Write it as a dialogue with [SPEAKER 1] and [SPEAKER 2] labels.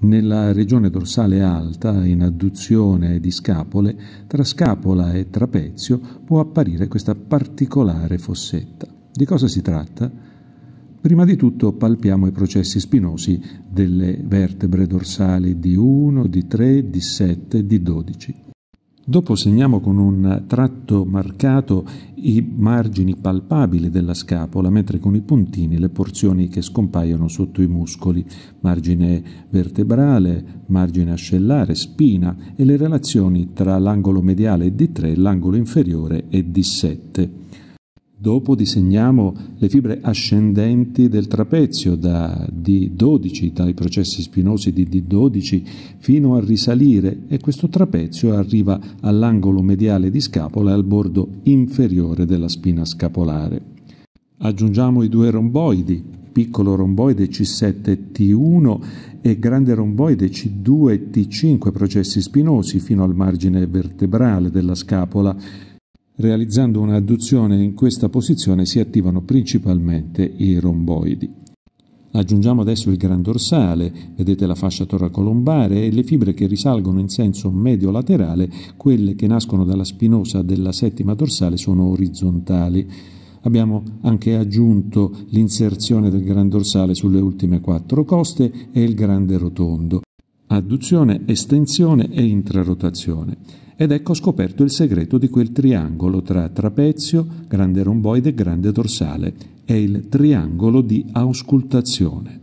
[SPEAKER 1] Nella regione dorsale alta, in adduzione di scapole, tra scapola e trapezio può apparire questa particolare fossetta. Di cosa si tratta? Prima di tutto palpiamo i processi spinosi delle vertebre dorsali di 1, di 3, di 7, di 12. Dopo segniamo con un tratto marcato i margini palpabili della scapola, mentre con i puntini le porzioni che scompaiono sotto i muscoli, margine vertebrale, margine ascellare, spina e le relazioni tra l'angolo mediale e D3, e l'angolo inferiore e D7. Dopo disegniamo le fibre ascendenti del trapezio da D12, dai processi spinosi di D12 fino a risalire e questo trapezio arriva all'angolo mediale di scapola e al bordo inferiore della spina scapolare. Aggiungiamo i due romboidi, piccolo romboide C7-T1 e grande romboide C2-T5 processi spinosi fino al margine vertebrale della scapola Realizzando un'adduzione in questa posizione si attivano principalmente i romboidi. Aggiungiamo adesso il gran dorsale, vedete la fascia toracolombare e le fibre che risalgono in senso medio-laterale, quelle che nascono dalla spinosa della settima dorsale sono orizzontali. Abbiamo anche aggiunto l'inserzione del gran dorsale sulle ultime quattro coste e il grande rotondo. Adduzione, estensione e intrarotazione ed ecco scoperto il segreto di quel triangolo tra trapezio, grande romboide e grande dorsale. È il triangolo di auscultazione.